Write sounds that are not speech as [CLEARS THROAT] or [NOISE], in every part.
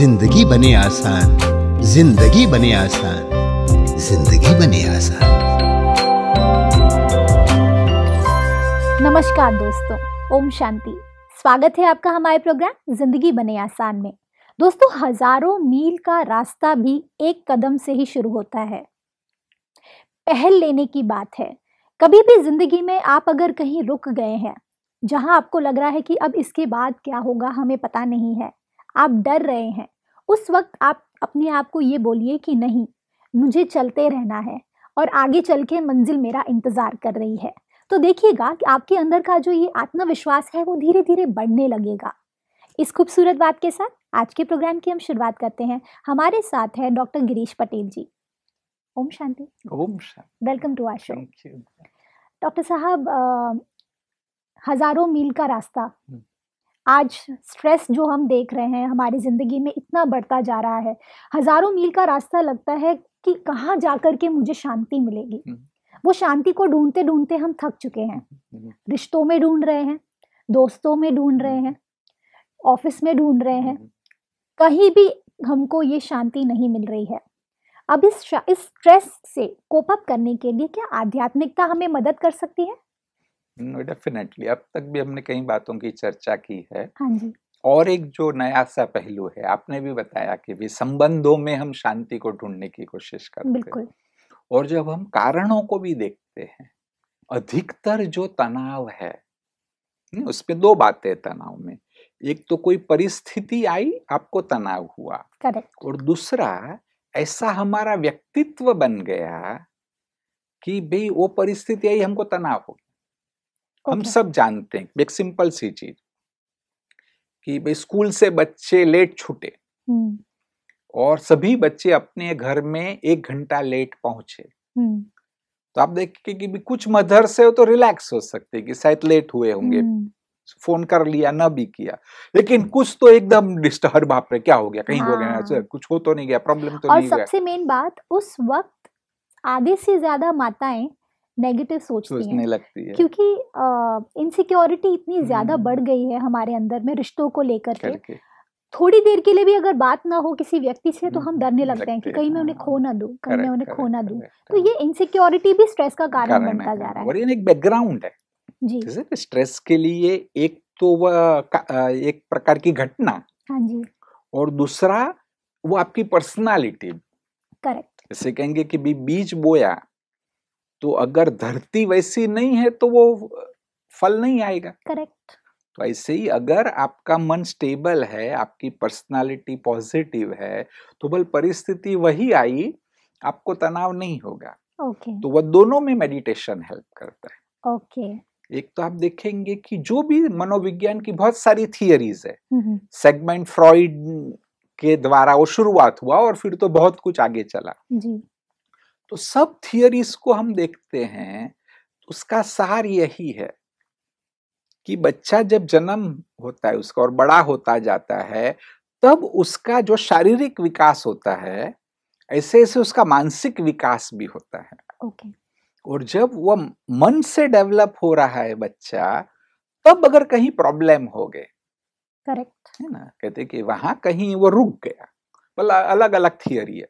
जिंदगी बने आसान जिंदगी बने आसान जिंदगी बने आसान नमस्कार दोस्तों ओम शांति स्वागत है आपका हमारे प्रोग्राम जिंदगी बने आसान में दोस्तों हजारों मील का रास्ता भी एक कदम से ही शुरू होता है पहल लेने की बात है कभी भी जिंदगी में आप अगर कहीं रुक गए हैं जहां आपको लग रहा है कि अब इसके बाद क्या होगा हमें पता नहीं है आप डर रहे हैं उस वक्त आप अपने आप को ये बोलिए कि नहीं मुझे चलते रहना है और आगे चल के मंजिल मेरा इंतज़ार कर रही है तो देखिएगा कि आपके अंदर का जो ये आत्मविश्वास है वो धीरे धीरे बढ़ने लगेगा इस खूबसूरत बात के साथ आज के प्रोग्राम की हम शुरुआत करते हैं हमारे साथ है डॉक्टर गिरीश पटेल जी ओम शांति ओम शांति वेलकम टू आशो डॉक्टर साहब हज़ारों मील का रास्ता हम्म। आज स्ट्रेस जो हम देख रहे हैं हमारी ज़िंदगी में इतना बढ़ता जा रहा है हज़ारों मील का रास्ता लगता है कि कहाँ जा कर के मुझे शांति मिलेगी हम्म। वो शांति को ढूंढते ढूंढते हम थक चुके हैं हम्म। रिश्तों में ढूंढ रहे हैं दोस्तों में ढूंढ रहे हम्म। हैं ऑफिस में ढूंढ रहे हैं कहीं भी हमको ये शांति नहीं मिल रही है अब इस इस स्ट्रेस से कोप अप करने के लिए क्या आध्यात्मिकता हमें मदद कर सकती है डेफिनेटली mm, अब तक भी हमने कई बातों की चर्चा की है हाँ जी और एक जो नया सा पहलू है आपने भी बताया कि भी संबंधों में हम शांति को ढूंढने की कोशिश करते हैं और जब हम कारणों को भी देखते हैं अधिकतर जो तनाव है उसमें दो बातें तनाव में एक तो कोई परिस्थिति आई आपको तनाव हुआ और दूसरा ऐसा हमारा व्यक्तित्व बन गया कि भाई वो परिस्थिति आई हमको तनाव हो गया okay. हम सब जानते हैं एक सिंपल सी चीज कि भाई स्कूल से बच्चे लेट छूटे और सभी बच्चे अपने घर में एक घंटा लेट पहुंचे तो आप देखिए कि भी कुछ मदर से हो तो रिलैक्स हो सकते कि शायद लेट हुए होंगे फोन कर लिया ना भी किया लेकिन कुछ तो एकदम डिस्टर्ब आप क्या हो गया कहीं हाँ। हो गया हाँ। कुछ हो तो नहीं गया प्रॉब्लम तो और नहीं सबसे मेन बात उस वक्त आधे से ज्यादा माताएं नेगेटिव सोचती हैं लगती है क्योंकि इनसिक्योरिटी इतनी ज्यादा हम्म। बढ़ गई है हमारे अंदर में रिश्तों को लेकर के, थोड़ी देर के लिए भी अगर बात ना हो किसी व्यक्ति से तो हम्म, हम हम्म, डरने लगते हैं कि कहीं मैं उन्हें हाँ, खो ना दू कहीं मैं उन्हें खो ना दू तो ये इनसिक्योरिटी भी स्ट्रेस का कारण बनता जा रहा है और ये एक बैकग्राउंड है जी स्ट्रेस के लिए एक तो वह एक प्रकार की घटना हाँ जी और दूसरा वो आपकी पर्सनालिटी करेक्ट जैसे कहेंगे कि भी बीज बोया तो अगर धरती वैसी नहीं है तो वो फल नहीं आएगा करेक्ट तो ऐसे ही अगर आपका मन स्टेबल है आपकी पर्सनालिटी पॉजिटिव है तो बल परिस्थिति वही आई आपको तनाव नहीं होगा ओके okay. तो वह दोनों में मेडिटेशन हेल्प करता है ओके okay. एक तो आप देखेंगे कि जो भी मनोविज्ञान की बहुत सारी थियरीज है सेगमेंट हम्म, फ्रॉइड हम्म। के द्वारा वो शुरुआत हुआ और फिर तो बहुत कुछ आगे चला जी तो सब थियोरीज को हम देखते हैं तो उसका सार यही है कि बच्चा जब जन्म होता है उसका और बड़ा होता जाता है तब उसका जो शारीरिक विकास होता है ऐसे ऐसे उसका मानसिक विकास भी होता है okay. और जब वह मन से डेवलप हो रहा है बच्चा तब अगर कहीं प्रॉब्लम हो गए करेक्ट है ना कहते कि वहां कहीं वो रुक गया अलग अलग थियोरी है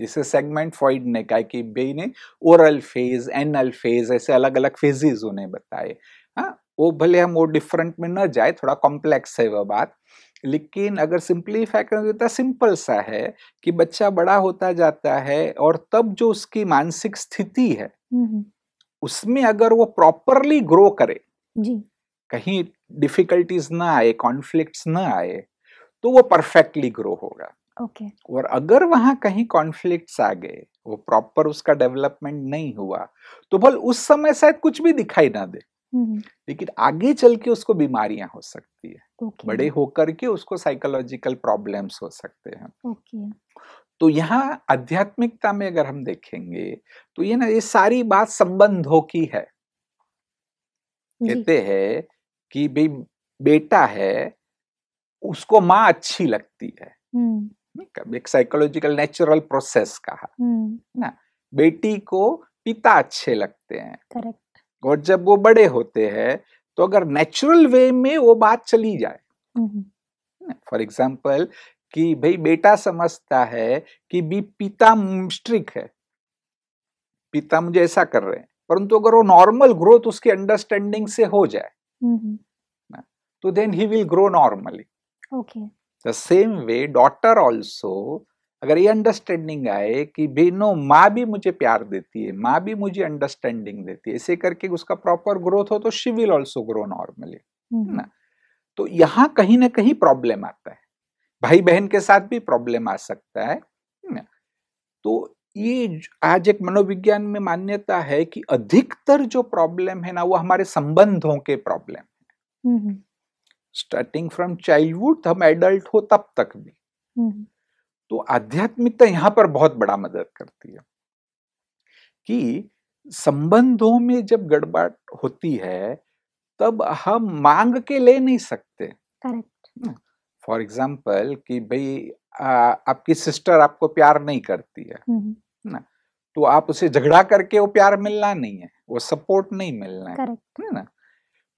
जिसे सेगमेंट फॉइड ने कहा कि बे ने ओरल फेज एनल फेज ऐसे अलग अलग फेजेज उन्हें बताए हाँ वो भले हम वो डिफरेंट में न जाए थोड़ा कॉम्प्लेक्स है वह बात लेकिन अगर सिंप्लीफाई करें तो सिंपल सा है कि बच्चा बड़ा होता जाता है और तब जो उसकी मानसिक स्थिति है हम्म, हम्म। उसमें अगर वो प्रॉपरली ग्रो करे जी। कहीं डिफिकल्टीज ना आए कॉन्फ्लिक्ट्स ना आए तो वो परफेक्टली ग्रो होगा ओके okay. और अगर वहां कहीं कॉन्फ्लिक्ट्स आ गए वो प्रॉपर उसका डेवलपमेंट नहीं हुआ तो बोल उस समय शायद कुछ भी दिखाई ना दे हम्म। लेकिन आगे चल के उसको बीमारियां हो सकती है okay. बड़े होकर के उसको साइकोलॉजिकल प्रॉब्लम्स हो सकते हैं okay. तो यहाँ आध्यात्मिकता में अगर हम देखेंगे तो ये ना ये सारी बात संबंधों की है कहते हैं कि भाई बेटा है उसको माँ अच्छी लगती है हम्म। एक साइकोलॉजिकल नेचुरल प्रोसेस कहा हम्म। ना बेटी को पिता अच्छे लगते हैं करेक्ट और जब वो बड़े होते हैं तो अगर नेचुरल वे में वो बात चली जाए फॉर एग्जाम्पल हम्म। कि भाई बेटा समझता है कि भी पिता स्ट्रिक है पिता मुझे ऐसा कर रहे हैं परंतु अगर वो नॉर्मल ग्रोथ उसकी अंडरस्टैंडिंग से हो जाए हम्म। तो then he will grow normally okay the same way daughter also अगर ये अंडरस्टैंडिंग आए कि भी नो माँ भी मुझे प्यार देती है माँ भी मुझे अंडरस्टैंडिंग देती है ऐसे करके उसका प्रॉपर ग्रोथ हो तो she will also grow normally ना तो यहाँ कहीं ना कहीं प्रॉब्लम आता है भाई बहन के साथ भी प्रॉब्लम आ सकता है ना तो ये आज एक मनोविज्ञान में मान्यता है कि अधिकतर जो प्रॉब्लम है ना वो हमारे संबंधों के प्रॉब्लम है हम्म, हम्म। स्टार्टिंग फ्रॉम चाइल्डहुड हम एडल्ट हो तब तक भी हम्म। तो आध्यात्मिकता यहाँ पर बहुत बड़ा मदद करती है कि संबंधों में जब गड़बड़ होती है तब हम मांग के ले नहीं सकते फॉर एग्जाम्पल कि भाई आपकी सिस्टर आपको प्यार नहीं करती है हम्म, हम्म। ना तो आप उसे झगड़ा करके वो प्यार मिलना नहीं है वो सपोर्ट नहीं मिलना है ना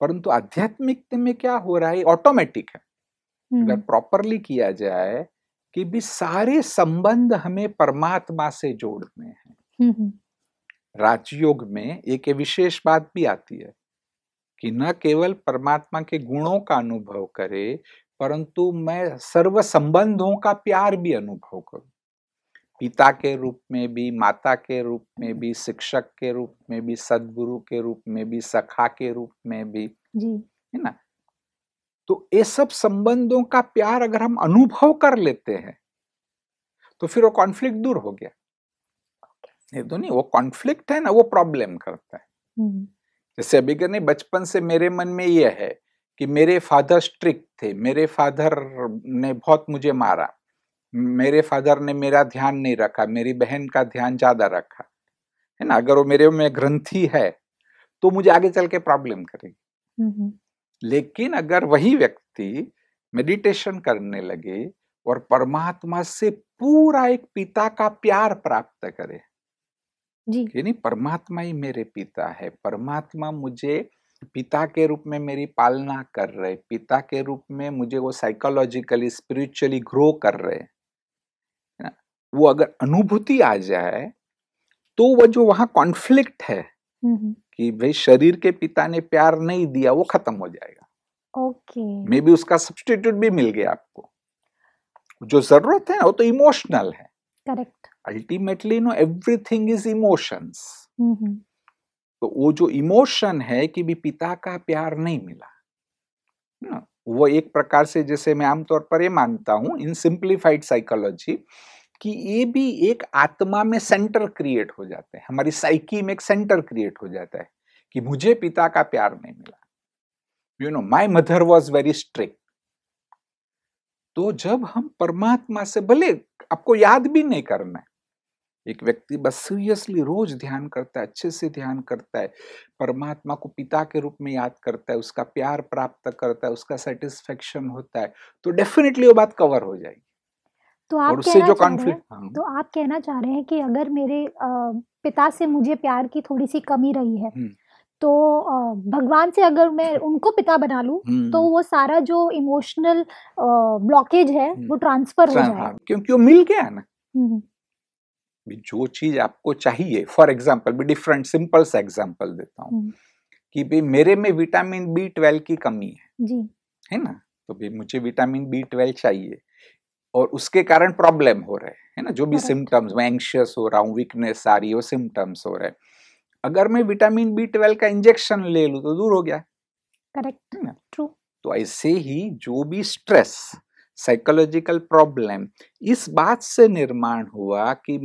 परंतु आध्यात्मिक में क्या हो रहा है ऑटोमेटिक है अगर प्रॉपरली किया जाए कि भी सारे संबंध हमें परमात्मा से जोड़ने हैं राजयोग में एक विशेष बात भी आती है कि न केवल परमात्मा के गुणों का अनुभव करे परंतु मैं सर्व संबंधों का प्यार भी अनुभव करूं पिता के रूप में भी माता के रूप में भी शिक्षक के रूप में भी सदगुरु के रूप में भी सखा के रूप में भी जी है ना तो ये सब संबंधों का प्यार अगर हम अनुभव कर लेते हैं तो फिर वो कॉन्फ्लिक्ट दूर हो गया ये तो नहीं वो कॉन्फ्लिक्ट है ना वो प्रॉब्लम करता है हम्म। जैसे अभी कहने बचपन से मेरे मन में यह है कि मेरे फादर स्ट्रिक्ट थे मेरे फादर ने बहुत मुझे मारा मेरे फादर ने मेरा ध्यान नहीं रखा मेरी बहन का ध्यान ज्यादा रखा है ना अगर वो मेरे में ग्रंथी है तो मुझे आगे चल के प्रॉब्लम करेगी लेकिन अगर वही व्यक्ति मेडिटेशन करने लगे और परमात्मा से पूरा एक पिता का प्यार प्राप्त करे यानी परमात्मा ही मेरे पिता है परमात्मा मुझे पिता के रूप में मेरी पालना कर रहे पिता के रूप में मुझे वो साइकोलॉजिकली स्पिरिचुअली ग्रो कर रहे वो अगर अनुभूति आ जाए तो वह जो वहां कॉन्फ्लिक्ट है कि भाई शरीर के पिता ने प्यार नहीं दिया वो खत्म हो जाएगा ओके मे बी उसका सब्सटीट्यूट भी मिल गया आपको जो जरूरत है वो तो इमोशनल है correct ultimately no everything is emotions तो वो जो इमोशन है कि भी पिता का प्यार नहीं मिला ना वो एक प्रकार से जैसे मैं आमतौर पर ये मानता हूँ इन सिंप्लीफाइड साइकोलॉजी कि ये भी एक आत्मा में सेंटर क्रिएट हो जाते हैं हमारी साइकी में एक सेंटर क्रिएट हो जाता है कि मुझे पिता का प्यार नहीं मिला you know my mother was very strict तो जब हम परमात्मा से भले आपको याद भी नहीं करना है एक व्यक्ति बस सीरियसली रोज ध्यान करता है अच्छे से ध्यान करता है परमात्मा को पिता के रूप में याद करता है उसका प्यार प्राप्त करता है उसका सेटिस्फेक्शन होता है तो डेफिनेटली वो बात कवर हो जाएगी तो आप कहना जो कॉन्फ्लिक्ट हाँ। तो आप कहना चाह रहे हैं कि अगर मेरे पिता से मुझे प्यार की थोड़ी सी कमी रही है तो भगवान से अगर मैं हाँ। उनको पिता बना लूं तो वो सारा जो इमोशनल ब्लॉकेज है वो ट्रांसफर हो जाए क्योंकि वो मिल गया है ना जो चीज आपको चाहिए फॉर एग्जाम्पल डिफरेंट सिंपल सा एग्जाम्पल देता हूँ कि भाई मेरे में विटामिन बी ट्वेल्व की कमी है जी है ना तो भाई मुझे विटामिन बी ट्वेल्व चाहिए और उसके कारण प्रॉब्लम हो रहे हैं ना जो भी सिम्टम्स मैं एंशियस हो रहा हूँ वीकनेस आ रही हो सिम्टम्स हो रहे अगर मैं विटामिन बी ट्वेल्व का इंजेक्शन ले लू तो दूर हो गया करेक्ट ट्रू तो ऐसे ही जो भी स्ट्रेस साइकोलॉजिकल प्रॉब्लम इस बात से निर्माण हुआ कि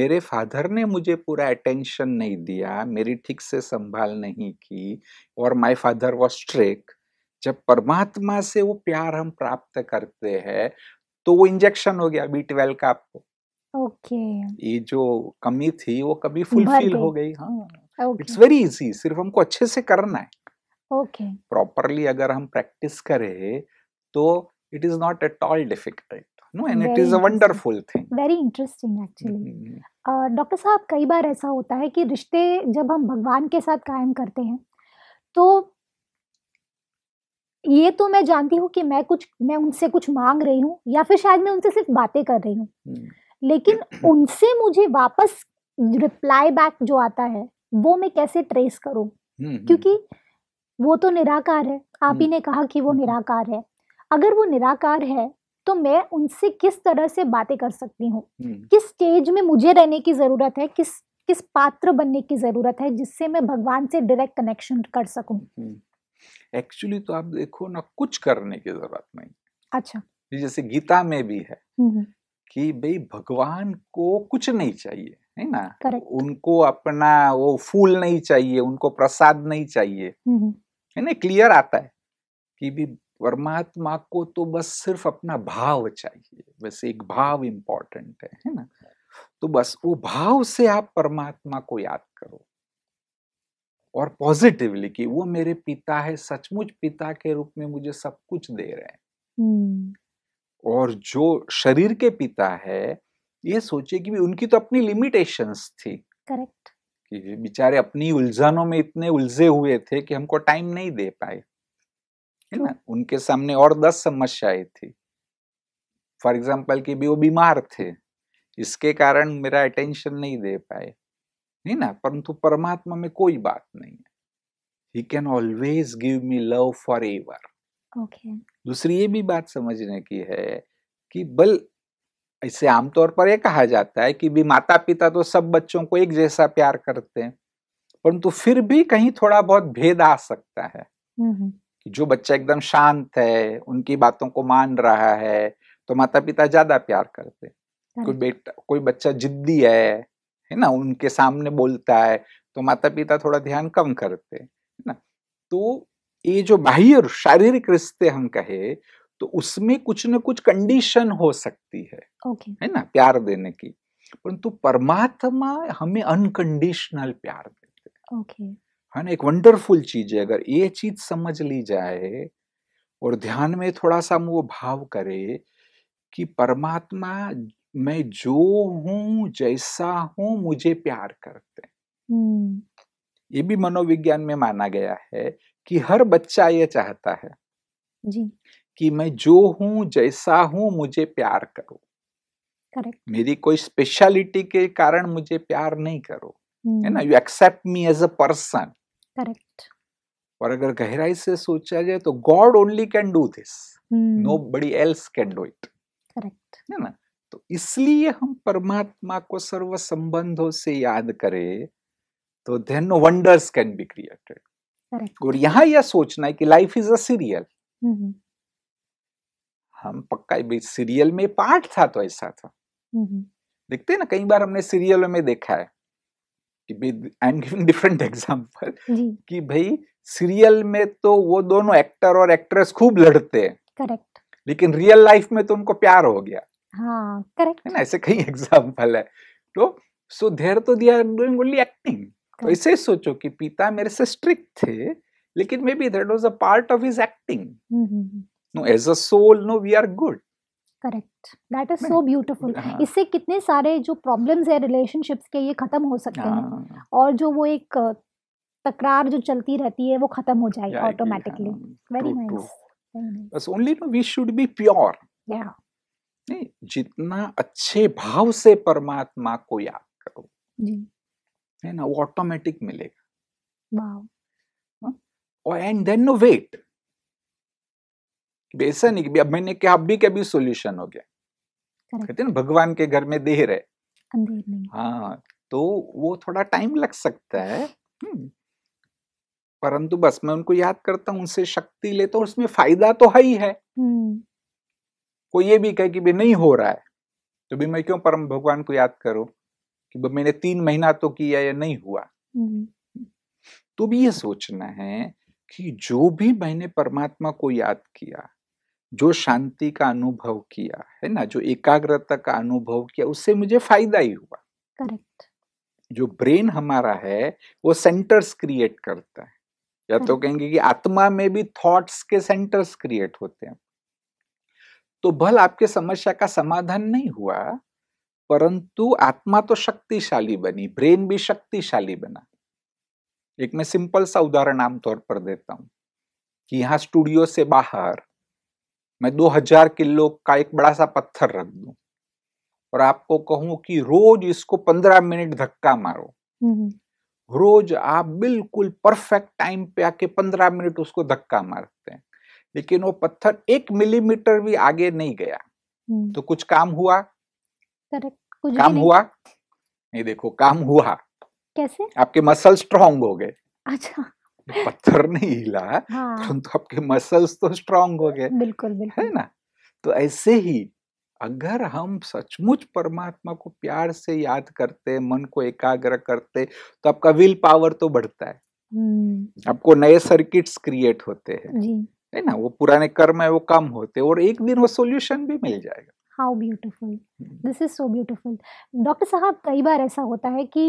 मेरे फादर ने मुझे पूरा अटेंशन नहीं दिया मेरी ठीक से संभाल नहीं की और माय फादर वाज स्ट्रिक जब परमात्मा से वो प्यार हम प्राप्त करते हैं तो वो इंजेक्शन हो गया बी ट्वेल्व का आपको ओके okay. ये जो कमी थी वो कमी फुलफिल हो गई हाँ इट्स वेरी इजी सिर्फ हमको अच्छे से करना है ओके okay. प्रॉपरली अगर हम प्रैक्टिस करें तो it is not at all difficult no and it is a wonderful thing very interesting actually doctor साहब कई बार ऐसा होता है कि रिश्ते जब हम भगवान के साथ कायम करते हैं तो ये तो मैं जानती हूँ कि मैं कुछ मैं उनसे कुछ मांग रही हूँ या फिर शायद मैं उनसे सिर्फ बातें कर रही हूँ हम्म। लेकिन [CLEARS THROAT] उनसे मुझे वापस रिप्लाई बैक जो आता है वो मैं कैसे ट्रेस करूँ हम्म, हम्म। क्योंकि वो तो निराकार है आप ही ने कहा कि वो निराकार है अगर वो निराकार है तो मैं उनसे किस तरह से बातें कर सकती हूँ किस स्टेज में मुझे रहने की ज़रूरत है किस किस पात्र बनने की ज़रूरत है जिससे मैं भगवान से डायरेक्ट कनेक्शन कर सकूँ एक्चुअली तो आप देखो ना कुछ करने की जरूरत नहीं अच्छा जैसे गीता में भी है कि भाई भगवान को कुछ नहीं चाहिए है ना Correct. उनको अपना वो फूल नहीं चाहिए उनको प्रसाद नहीं चाहिए है ना क्लियर आता है कि भी परमात्मा को तो बस सिर्फ अपना भाव चाहिए वैसे एक भाव इम्पोर्टेंट है है ना तो बस वो भाव से आप परमात्मा को याद करो और पॉजिटिवली कि वो मेरे पिता है सचमुच पिता के रूप में मुझे सब कुछ दे रहे हैं हम्म। और जो शरीर के पिता है ये सोचे कि उनकी तो अपनी लिमिटेशंस थी करेक्ट कि बेचारे अपनी उलझनों में इतने उलझे हुए थे कि हमको टाइम नहीं दे पाए है ना उनके सामने और दस समस्याएं थी फॉर एग्जाम्पल कि भी वो बीमार थे इसके कारण मेरा अटेंशन नहीं दे पाए नहीं ना परंतु परमात्मा में कोई बात नहीं है he can always give me love forever दूसरी ये भी बात समझने की है कि बल इसे आमतौर पर यह कहा जाता है कि भी माता पिता तो सब बच्चों को एक जैसा प्यार करते हैं परंतु फिर भी कहीं थोड़ा बहुत भेद आ सकता है हम्म, हम्म। कि जो बच्चा एकदम शांत है उनकी बातों को मान रहा है तो माता पिता ज्यादा प्यार करते कोई बेटा कोई बच्चा जिद्दी है है ना उनके सामने बोलता है तो माता पिता थोड़ा ध्यान कम करते है ना तो ये जो बाह्य शारीरिक रिश्ते हम कहे तो उसमें कुछ ना कुछ कंडीशन हो सकती है okay. है ना प्यार देने की परंतु परमात्मा हमें अनकंडीशनल प्यार देते okay. है ना एक वंडरफुल चीज है अगर ये चीज समझ ली जाए और ध्यान में थोड़ा सा हम वो भाव करे कि परमात्मा मैं जो हूं जैसा हूं मुझे प्यार करते हैं ये भी मनोविज्ञान में माना गया है कि हर बच्चा ये चाहता है जी कि मैं जो हूं जैसा हूं मुझे प्यार करो करेक्ट मेरी कोई स्पेशलिटी के कारण मुझे प्यार नहीं करो है ना you accept me as a person correct और अगर गहराई से सोचा जाए तो God only can do this nobody else can do it correct है ना तो इसलिए हम परमात्मा को सर्व संबंधों से याद करें तो then wonders can be created और यहां यह सोचना है कि लाइफ इज अ सीरियल हम पक्का सीरियल में पार्ट था तो ऐसा था mm-hmm. देखते हैं ना कई बार हमने सीरियलों में देखा है कि डिफरेंट एग्जांपल [LAUGHS] कि भाई सीरियल में तो वो दोनों एक्टर और एक्ट्रेस खूब लड़ते हैं करेक्ट लेकिन रियल लाइफ में तो उनको प्यार हो गया हाँ करेक्ट है ना ऐसे कई एग्जाम्पल [LAUGHS] है तो सो देर तो दिया डूइंग ओनली एक्टिंग तो इसे सोचो कि पिता मेरे से स्ट्रिक्ट थे लेकिन maybe that was a part of his acting no as a soul no we are good correct that is so beautiful इससे कितने सारे जो प्रॉब्लम्स है रिलेशनशिप्स के ये खत्म हो सकते हैं हाँ। और जो वो एक तकरार जो चलती रहती है वो खत्म हो जाएगी ऑटोमेटिकली वेरी नाइस बस only no we should be pure या नहीं जितना अच्छे भाव से परमात्मा को याद करो है ना वो ऑटोमेटिक मिलेगा हाँ, और एंड देन नो वेट ऐसा नहीं कि अब मैंने क्या अब भी कभी सोल्यूशन हो गया कहते ना भगवान के घर में देर है हाँ तो वो थोड़ा टाइम लग सकता है हम्म। परंतु बस मैं उनको याद करता हूँ उनसे शक्ति लेता तो हूँ उसमें फायदा तो है ही है हम्म। कोई ये भी कहे कि भाई नहीं हो रहा है तो भी मैं क्यों परम भगवान को याद करूं कि मैंने तीन महीना तो किया या नहीं हुआ हम्म। तो भी ये सोचना है कि जो भी मैंने परमात्मा को याद किया जो शांति का अनुभव किया है ना जो एकाग्रता का अनुभव किया उससे मुझे फायदा ही हुआ करेक्ट जो ब्रेन हमारा है वो सेंटर्स क्रिएट करता है या तो कहेंगे कि आत्मा में भी थॉट्स के सेंटर्स क्रिएट होते हैं तो भल आपके समस्या का समाधान नहीं हुआ परंतु आत्मा तो शक्तिशाली बनी ब्रेन भी शक्तिशाली बना एक मैं सिंपल सा उदाहरण आमतौर पर देता हूं कि यहां स्टूडियो से बाहर मैं 2000 किलो का एक बड़ा सा पत्थर रख दू और आपको कहूं कि रोज इसको 15 मिनट धक्का मारो रोज आप बिल्कुल परफेक्ट टाइम पे आके 15 मिनट उसको धक्का मारते हैं लेकिन वो पत्थर एक मिलीमीटर भी आगे नहीं गया हम्म। तो कुछ काम हुआ कुछ काम हुआ नहीं देखो काम हुआ कैसे आपके मसल स्ट्रांग हो गए अच्छा तो पत्थर नहीं हिला हाँ। तो, तो आपके मसल्स तो स्ट्रांग हो गए बिल्कुल बिल्कुल है ना तो ऐसे ही अगर हम सचमुच परमात्मा को प्यार से याद करते मन को एकाग्र करते तो आपका विल पावर तो बढ़ता है हम्म। आपको नए सर्किट्स क्रिएट होते हैं है ना वो पुराने कर्म है वो कम होते और एक दिन वो सोल्यूशन भी मिल जाएगा how beautiful this is so beautiful doctor साहब कई बार ऐसा होता है कि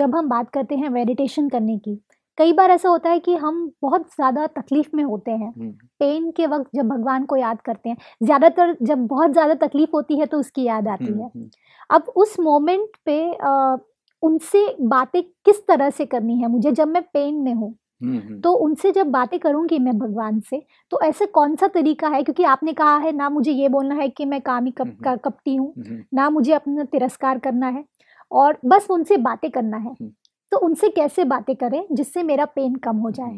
जब हम बात करते हैं मेडिटेशन करने की कई बार ऐसा होता है कि हम बहुत ज़्यादा तकलीफ में होते हैं पेन हम्म। के वक्त जब भगवान को याद करते हैं ज़्यादातर जब बहुत ज़्यादा तकलीफ होती है तो उसकी याद आती हम्म, है हम्म। अब उस मोमेंट पे आ, उनसे बातें किस तरह से करनी है मुझे जब मैं पेन में हूँ हम्म, हम्म। तो उनसे जब बातें करूंगी मैं भगवान से तो ऐसे कौन सा तरीका है क्योंकि आपने कहा है ना मुझे ये बोलना है कि मैं ही कप हम्म, का कपटी हूँ ना मुझे अपना तिरस्कार करना है और बस उनसे बातें करना है तो उनसे कैसे बातें करें जिससे मेरा पेन कम हो जाए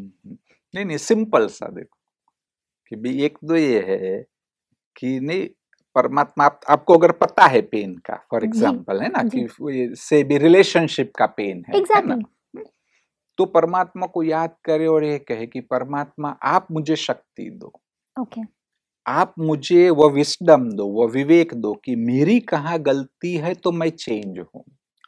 नहीं नहीं सिंपल सा देखो कि भी एक तो ये है कि नहीं परमात्मा आप, आपको अगर पता है पेन का फॉर एग्जाम्पल है ना कि से भी रिलेशनशिप का पेन है, exactly. है ना? तो परमात्मा को याद करे और ये कहे कि परमात्मा आप मुझे शक्ति दो ओके okay. आप मुझे वो विस्डम दो वो विवेक दो कि मेरी कहाँ गलती है तो मैं चेंज हूँ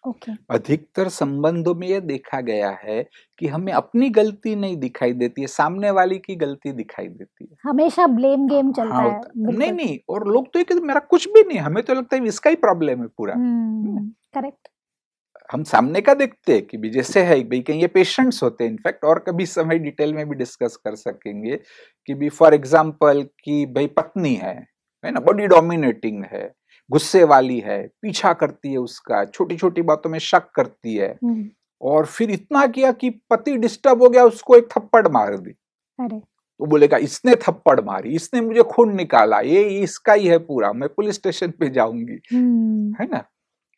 okay. अधिकतर संबंधों में यह देखा गया है कि हमें अपनी गलती नहीं दिखाई देती है सामने वाली की गलती दिखाई देती है हमेशा ब्लेम गेम चलता हाँ, है नहीं नहीं और लोग तो ये मेरा कुछ भी नहीं हमें तो लगता है इसका ही प्रॉब्लम है पूरा करेक्ट हम्म, हम सामने का देखते हैं कि भी जैसे है भाई कहीं ये पेशेंट्स होते हैं इनफैक्ट और कभी समय डिटेल में भी डिस्कस कर सकेंगे कि भी फॉर एग्जांपल कि भाई पत्नी है है ना बॉडी डोमिनेटिंग है गुस्से वाली है पीछा करती है उसका छोटी छोटी बातों में शक करती है हम्म। और फिर इतना किया कि पति डिस्टर्ब हो गया उसको एक थप्पड़ मार दी अरे वो तो बोलेगा इसने थप्पड़ मारी इसने मुझे खून निकाला ये इसका ही है पूरा मैं पुलिस स्टेशन पे जाऊंगी हम्म। है ना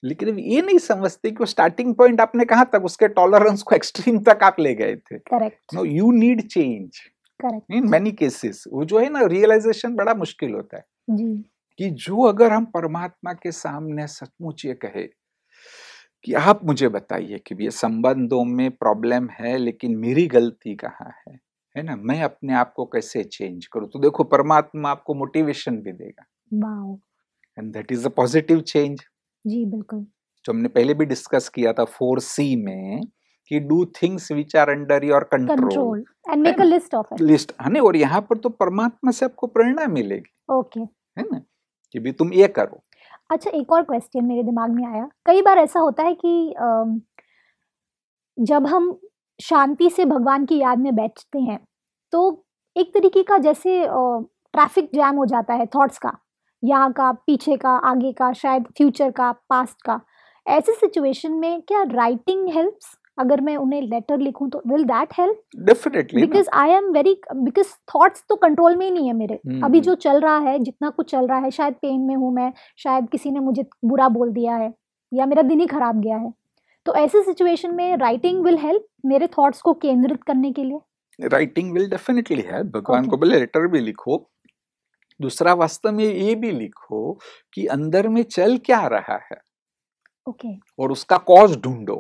लेकिन ये नहीं समझते कि वो स्टार्टिंग पॉइंट आपने कहा तक उसके टॉलरेंस को एक्सट्रीम तक आप ले गए थे correct no you need change correct in many cases वो जो है ना रियलाइजेशन बड़ा मुश्किल होता है जी कि जो अगर हम परमात्मा के सामने सचमुच ये कहे कि आप मुझे बताइए कि ये संबंधों में प्रॉब्लम है लेकिन मेरी गलती कहाँ है है ना मैं अपने आप को कैसे चेंज करूँ तो देखो परमात्मा आपको मोटिवेशन भी देगा and that is a positive change जी बिल्कुल जो तो हमने पहले भी डिस्कस किया था फोर सी में कि do things which are under your control and make a list of it list है ना हाँ और यहाँ पर तो परमात्मा से आपको प्रेरणा मिलेगी ओके okay. है ना कि भी तुम ये करो अच्छा एक और क्वेश्चन मेरे दिमाग में आया कई बार ऐसा होता है कि जब हम शांति से भगवान की याद में बैठते हैं तो एक तरीके का जैसे ट्रैफिक जैम हो जाता है थॉट्स का यहाँ का पीछे का आगे का शायद फ्यूचर का पास्ट का ऐसे सिचुएशन में क्या राइटिंग हेल्प्स अगर मैं उन्हें लेटर लिखूं तो will that help definitely because I am very because thoughts तो कंट्रोल में ही नहीं है मेरे hmm. अभी हम्म। जो चल रहा है जितना कुछ चल रहा है शायद पेन में हूँ मैं शायद किसी ने मुझे बुरा बोल दिया है या मेरा दिन ही खराब गया है तो ऐसे सिचुएशन में राइटिंग विल हेल्प मेरे थॉट्स को केंद्रित करने के लिए राइटिंग विल डेफिनेटली हेल्प भगवान को बोले लेटर भी लिखो दूसरा वास्तव में ये भी लिखो कि अंदर में चल क्या रहा है ओके okay. और उसका कॉज ढूंढो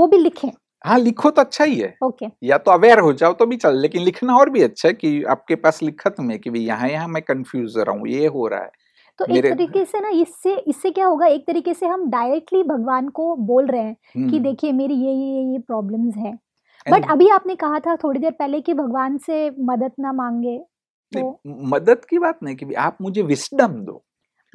वो भी लिखें हाँ लिखो तो अच्छा ही है ओके okay. या तो अवेयर हो जाओ तो भी चल लेकिन लिखना और भी अच्छा है कि आपके पास लिखत में कि भाई यहाँ यहाँ मैं कंफ्यूज रहा हूँ ये हो रहा है तो एक तरीके से ना इससे इससे क्या होगा एक तरीके से हम डायरेक्टली भगवान को बोल रहे हैं कि हम्म। देखिए मेरी ये ये ये प्रॉब्लम्स हैं बट अभी आपने कहा था थोड़ी देर पहले कि भगवान से मदद ना मांगे मदद की बात नहीं कि आप मुझे विस्डम दो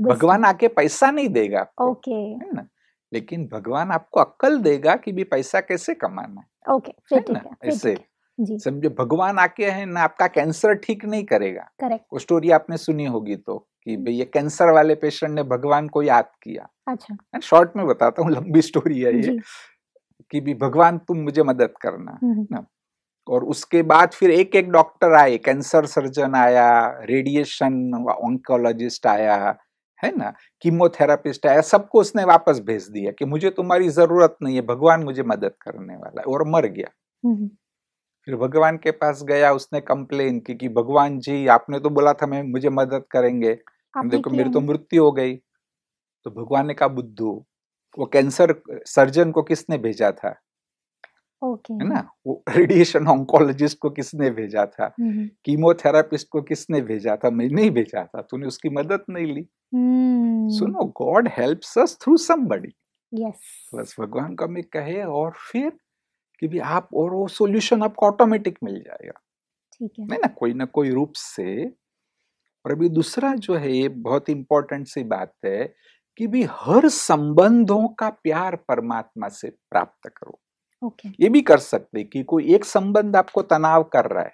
भगवान आके पैसा नहीं देगा ओके है ना लेकिन भगवान आपको अक्कल देगा कि भी पैसा कैसे कमाना ओके है ना ऐसे समझो भगवान आके है ना आपका कैंसर ठीक नहीं करेगा करेक्ट वो स्टोरी आपने सुनी होगी तो कि हम्म। भाई ये कैंसर वाले पेशेंट ने भगवान को याद किया अच्छा शॉर्ट में बताता हूँ लंबी स्टोरी है ये कि भी भगवान तुम मुझे मदद करना हम्म, हम्म। ना और उसके बाद फिर एक एक डॉक्टर आए कैंसर सर्जन आया रेडिएशन ऑन्कोलॉजिस्ट आया है ना कीमोथेरापिस्ट आया सबको उसने वापस भेज दिया कि मुझे तुम्हारी जरूरत नहीं है भगवान मुझे मदद करने वाला है और मर गया हम्म, हम्म। फिर भगवान के पास गया उसने कंप्लेन की कि भगवान जी आपने तो बोला था मैं मुझे मदद करेंगे तो देखो मेरी तो मृत्यु हो गई तो भगवान ने कहा बुद्धू वो कैंसर सर्जन को किसने भेजा था है ना वो रेडिएशन ऑन्कोलॉजिस्ट को किसने भेजा था कीमोथेरापिस्ट हम्म, हम्म। को किसने भेजा था मैं नहीं भेजा था तूने उसकी मदद नहीं ली हम्म। सुनो God helps us through somebody बस भगवान का मैं कहे और फिर कि भी आप और वो सॉल्यूशन आपको ऑटोमेटिक मिल जाएगा ठीक है ना कोई ना कोई रूप से और अभी दूसरा जो है ये बहुत इंपॉर्टेंट सी बात है कि भी हर संबंधों का प्यार परमात्मा से प्राप्त करो ये भी कर सकते कि कोई एक संबंध आपको तनाव कर रहा है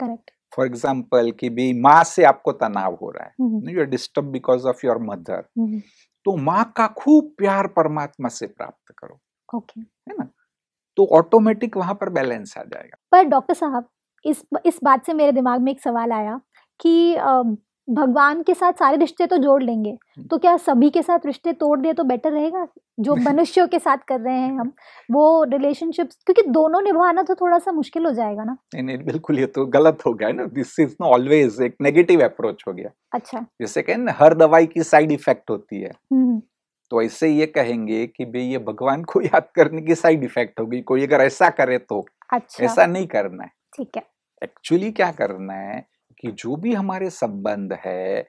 करेक्ट फॉर एग्जाम्पल कि भी माँ से आपको तनाव हो रहा है you are disturb because of your mother तो माँ का खूब प्यार परमात्मा से प्राप्त करो ओके okay. है ना तो ऑटोमेटिक वहां पर बैलेंस आ जाएगा पर डॉक्टर साहब इस इस बात से मेरे दिमाग में एक सवाल आया कि भगवान के साथ सारे रिश्ते तो जोड़ लेंगे हम्म। तो क्या सभी के साथ रिश्ते तोड़ दिए तो बेटर रहेगा जो [LAUGHS] मनुष्यों के साथ कर रहे हैं हम वो रिलेशनशिप्स क्योंकि दोनों निभाना तो थोड़ा सा मुश्किल हो जाएगा ना नहीं नहीं बिल्कुल ये तो गलत हो गया ना दिस इज ऑलवेज एक नेगेटिव अप्रोच हो गया अच्छा जैसे कहें हर दवाई की साइड इफेक्ट होती है हम्म, हम्म। तो ऐसे ये कहेंगे कि भाई ये भगवान को याद करने की साइड इफेक्ट होगी कोई अगर ऐसा करे तो अच्छा। ऐसा नहीं करना है ठीक है एक्चुअली क्या करना है कि जो भी हमारे संबंध है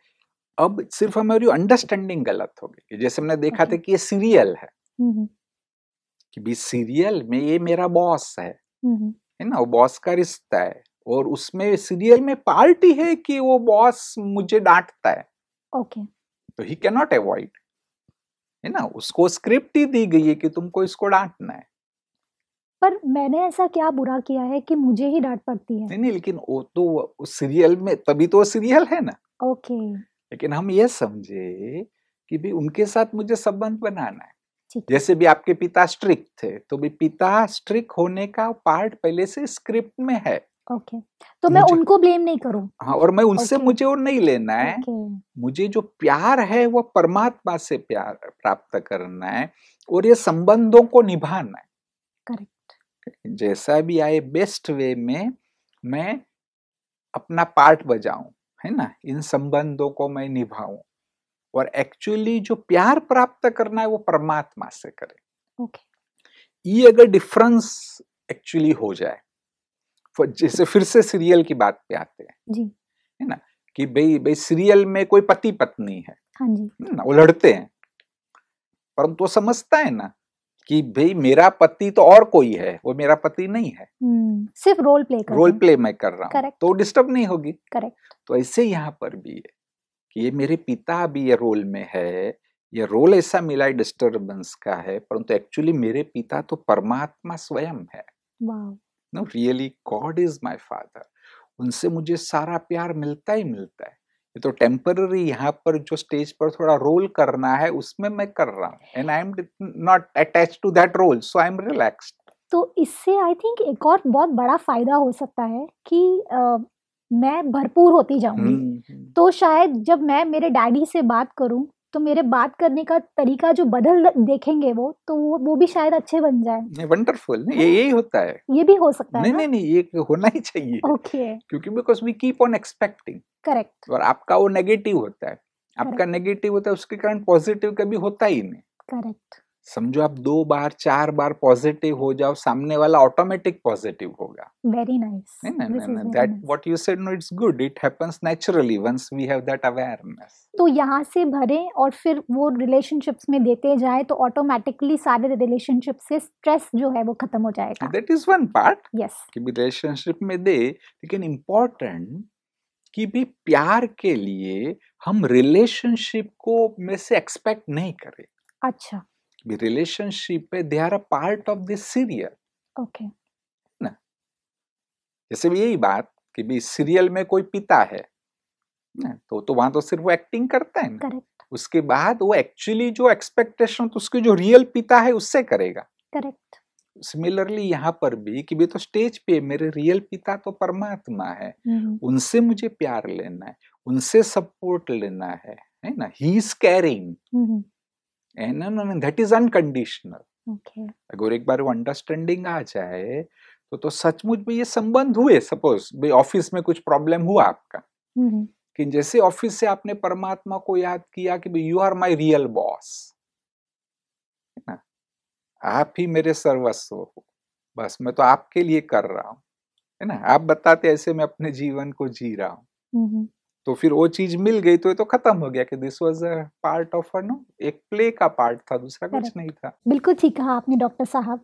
अब सिर्फ हमारी अंडरस्टैंडिंग गलत हो गई जैसे हमने देखा okay. था कि ये सीरियल है mm-hmm. कि भी सीरियल में ये मेरा बॉस है mm-hmm. है ना वो बॉस का रिश्ता है और उसमें सीरियल में पार्टी है कि वो बॉस मुझे डांटता है ओके तो ही कैन नॉट अवॉइड है ना उसको स्क्रिप्ट ही दी गई है कि तुमको इसको डांटना है पर मैंने ऐसा क्या बुरा किया है कि मुझे ही डांट पड़ती है नहीं नहीं लेकिन वो तो उस सीरियल में तभी तो वो सीरियल है ना ओके लेकिन हम ये समझे कि भी उनके साथ मुझे संबंध बनाना है जैसे भी आपके पिता स्ट्रिक्ट थे तो भी पिता स्ट्रिक्ट होने का पार्ट पहले से स्क्रिप्ट में है ओके okay. तो मैं उनको ब्लेम नहीं करूं हाँ और मैं उनसे okay. मुझे वो नहीं लेना है okay. मुझे जो प्यार है वो परमात्मा से प्यार प्राप्त करना है और ये संबंधों को निभाना है करेक्ट जैसा भी आए बेस्ट वे में मैं अपना पार्ट बजाऊं है ना इन संबंधों को मैं निभाऊं और एक्चुअली जो प्यार प्राप्त करना है वो परमात्मा से करें okay. ये अगर डिफरेंस एक्चुअली हो जाए जैसे फिर से सीरियल की बात पे आते हैं है ना कि भाई भाई सीरियल में कोई पति पत्नी है हाँ जी ना वो लड़ते हैं परंतु वो समझता है ना कि भाई मेरा पति तो और कोई है वो मेरा पति नहीं है हम्म, सिर्फ रोल प्ले कर रोल प्ले मैं कर रहा हूँ तो डिस्टर्ब नहीं होगी करेक्ट तो ऐसे यहाँ पर भी है कि ये मेरे पिता अभी ये रोल में है ये रोल ऐसा मिला है डिस्टर्बेंस का है परंतु एक्चुअली मेरे पिता तो परमात्मा स्वयं है no really God is my father उनसे मुझे सारा प्यार मिलता ही मिलता है ये तो टेम्पररी यहाँ पर जो स्टेज पर थोड़ा रोल करना है उसमें मैं कर रहा हूँ and I am not attach to that role so I am relaxed तो इससे आई थिंक एक और बहुत बड़ा फायदा हो सकता है कि uh, मैं भरपूर होती जाऊंगी हम्म, हम्म। तो शायद जब मैं मेरे डैडी से बात करूं तो मेरे बात करने का तरीका जो बदल देखेंगे वो तो वो वो भी शायद अच्छे बन जाए वंडरफुल ये यही होता है ये भी हो सकता नहीं, है नहीं नहीं ये होना ही चाहिए ओके okay. क्योंकि because we keep on expecting correct और आपका वो नेगेटिव होता है आपका नेगेटिव होता है उसके कारण पॉजिटिव कभी होता ही नहीं करेक्ट समझो आप दो बार चार बार पॉजिटिव हो जाओ सामने वाला ऑटोमेटिक पॉजिटिव होगा very nice that what you said no it's good it happens naturally once we have that awareness तो यहाँ से भरे और फिर वो रिलेशनशिप्स में देते जाए तो ऑटोमेटिकली सारे रिलेशनशिप से स्ट्रेस जो है वो खत्म हो जाएगा that is one part yes कि रिलेशनशिप में दे लेकिन इम्पोर्टेंट कि भी प्यार के लिए हम रिलेशनशिप को में से एक्सपेक्ट नहीं करें अच्छा रिलेशनशिप है they are a part of this serial okay ना जैसे भी यही बात कि भी सीरियल में कोई पिता है ना तो तो वहां तो सिर्फ वो एक्टिंग करता है ना Correct. उसके बाद वो एक्चुअली जो एक्सपेक्टेशन तो उसके जो रियल पिता है उससे करेगा करेक्ट सिमिलरली यहाँ पर भी कि भी तो स्टेज पे मेरे रियल पिता तो परमात्मा है mm-hmm. उनसे मुझे प्यार लेना है उनसे सपोर्ट लेना है है ना he is caring And, and that is unconditional. अगर एक बार वो अंडरस्टैंडिंग आ जाए तो तो सचमुच में ये संबंध हुए सपोज भाई ऑफिस में कुछ प्रॉब्लम हुआ आपका mm-hmm. कि जैसे ऑफिस से आपने परमात्मा को याद किया कि you are my real boss ना आप ही मेरे सर्वस्व हो बस मैं तो आपके लिए कर रहा हूँ है ना आप बताते ऐसे मैं अपने जीवन को जी रहा हूँ mm-hmm. तो फिर वो चीज मिल गई तो ये तो खत्म हो गया कि this was a part of no एक प्ले का पार्ट था दूसरा कुछ नहीं था बिल्कुल ठीक कहा आपने डॉक्टर साहब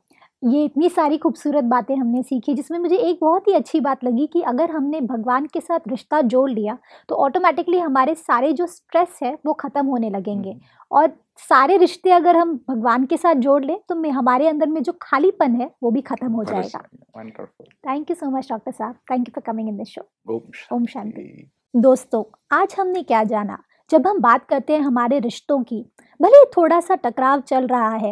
ये इतनी सारी खूबसूरत बातें हमने सीखी जिसमें मुझे एक बहुत ही अच्छी बात लगी कि अगर हमने भगवान के साथ रिश्ता जोड़ लिया तो ऑटोमेटिकली हमारे सारे जो स्ट्रेस है वो ख़त्म होने लगेंगे हम्म। और सारे रिश्ते अगर हम भगवान के साथ जोड़ लें तो में हमारे अंदर में जो खालीपन है वो भी ख़त्म हो जाएगा thank you so much doctor साहब thank you for coming in this show ओम शांति दोस्तों आज हमने क्या जाना जब हम बात करते हैं हमारे रिश्तों की भले थोड़ा सा टकराव चल रहा है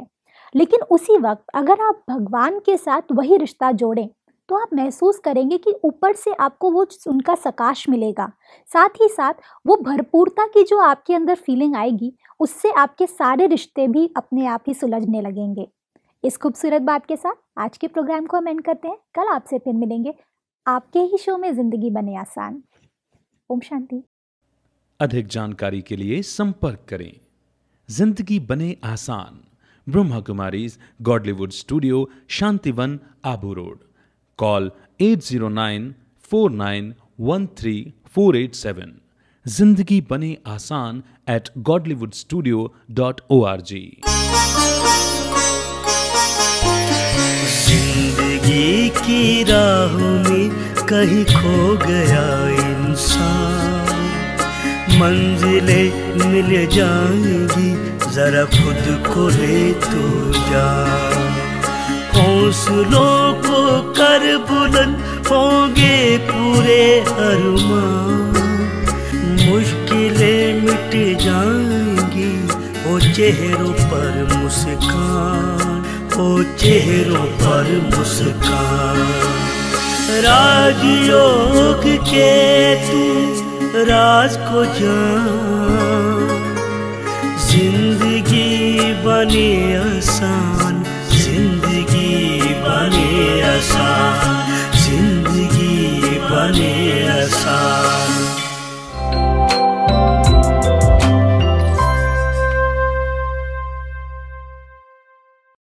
लेकिन उसी वक्त अगर आप भगवान के साथ वही रिश्ता जोड़ें तो आप महसूस करेंगे कि ऊपर से आपको वो उनका सकाश मिलेगा साथ ही साथ वो भरपूरता की जो आपके अंदर फीलिंग आएगी उससे आपके सारे रिश्ते भी अपने आप ही सुलझने लगेंगे इस खूबसूरत बात के साथ आज के प्रोग्राम को हम एंड करते हैं कल आपसे फिर मिलेंगे आपके ही शो में ज़िंदगी बने आसान ओम शांति अधिक जानकारी के लिए संपर्क करें जिंदगी बने आसान Brahma Kumari Godlywood studio Shantivan Abu road call at eight zero nine nine four four one three seven जिंदगी बने आसान at Godlywood studio dot O R G जिंदगी की राह में कहीं खो गया मंजिलें मिल जाएंगी जरा खुद को ले तो जा हौसलों को कर बुलंद होंगे पूरे अरमान मुश्किलें मिट जाएंगी ओ चेहरों पर मुस्कान ओ चेहरों पर मुस्कान राजयोग के तू राज को जिंदगी बने आसान जिंदगी बने आसान जिंदगी बने आसान